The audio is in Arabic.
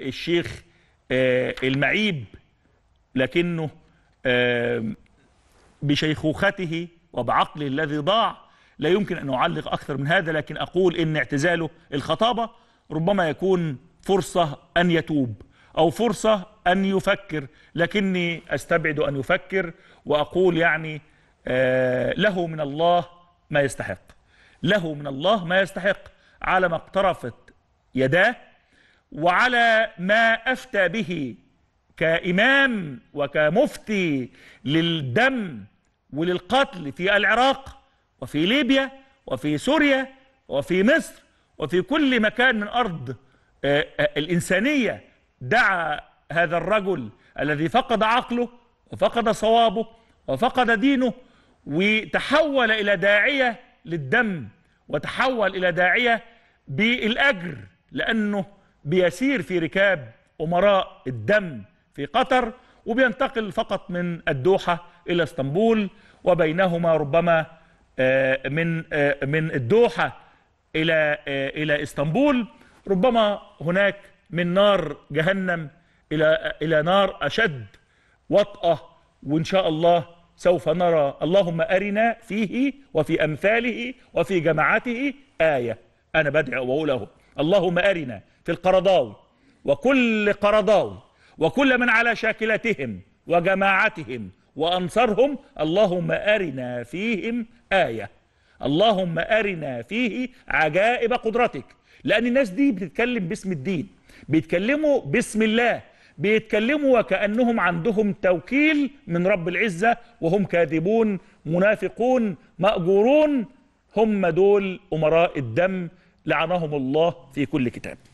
الشيخ آه، المعيب لكنه بشيخوخته وبعقل الذي ضاع لا يمكن أن أعلق أكثر من هذا لكن أقول إن اعتزاله الخطابة ربما يكون فرصة أن يتوب أو فرصة أن يفكر لكني أستبعد أن يفكر وأقول يعني آه، له من الله ما يستحق له من الله ما يستحق على ما اقترفت يداه وعلى ما أفتى به كإمام وكمفتي للدم وللقتل في العراق وفي ليبيا وفي سوريا وفي مصر وفي كل مكان من أرض آه، آه، الإنسانية دعا هذا الرجل الذي فقد عقله وفقد صوابه وفقد دينه وتحول إلى داعية للدم وتحول إلى داعية بالأجر لأنه بيسير في ركاب أمراء الدم في قطر وبينتقل فقط من الدوحة إلى اسطنبول وبينهما ربما آه، من آه، من الدوحة إلى آه، إلى اسطنبول ربما هناك من نار جهنم إلى إلى نار أشد وطأة وإن شاء الله سوف نرى اللهم أرنا فيه وفي أمثاله وفي جماعته آية أنا بدعي وأقول أهو اللهم أرنا في القرضاوي وكل قرضاوي وكل من على شاكلتهم وجماعتهم وأنصرهم اللهم أرنا فيهم آية اللهم أرنا فيه عجائب قدرتك لأن الناس دي بتتكلم باسم الدين بيتكلموا باسم الله بيتكلموا وكأنهم عندهم توكيل من رب العزة وهم كاذبون منافقون مأجورون هم دول أمراء الدم لعنهم الله في كل كتاب